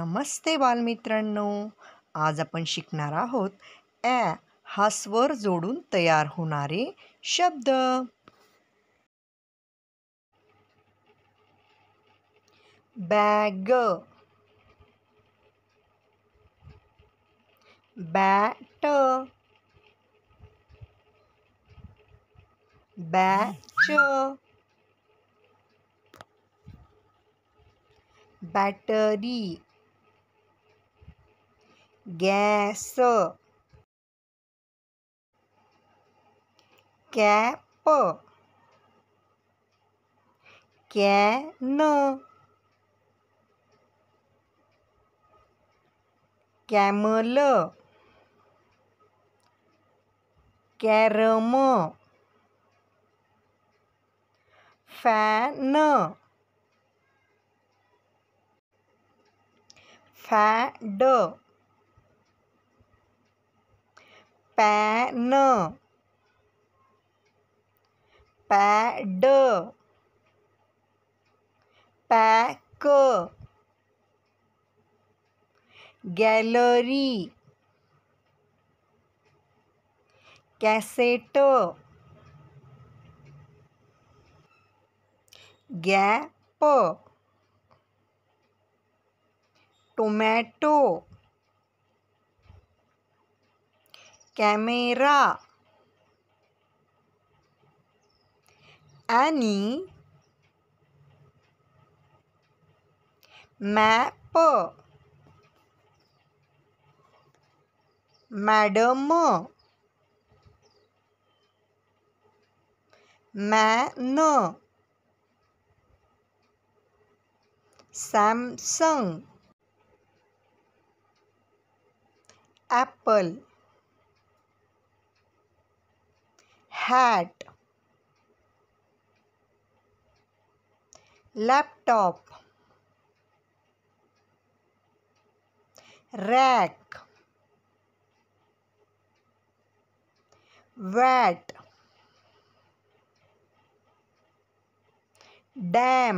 नमस्ते बालमित्रांनो आज आपण शिकणार आहोत ॲ हा स्वर जोडून तयार होणारे शब्द bag bat batch battery gas cap can camel carrom fan fad pan pad pack gallery cassette gap tomato camera any map madam man Samsung Apple hat laptop rack vat dam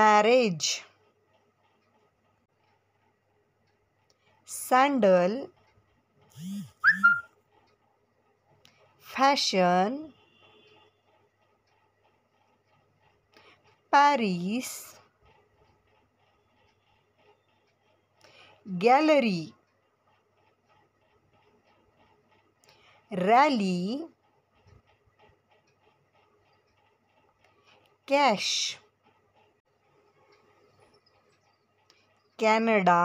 marriage sandal fashion Paris gallery rally cash Canada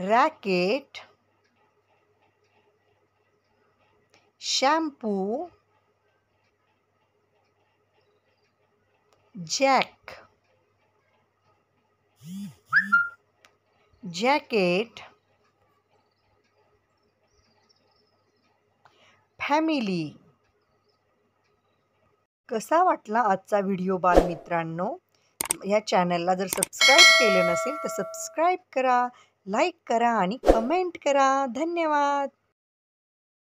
racket shampoo jack jacket family कसा वाटला आजचा video बालमित्रांनो या चॅनलला जर subscribe केलं नसेल तर सबस्क्राईब करा लाईक करा आणि कमेंट करा धन्यवाद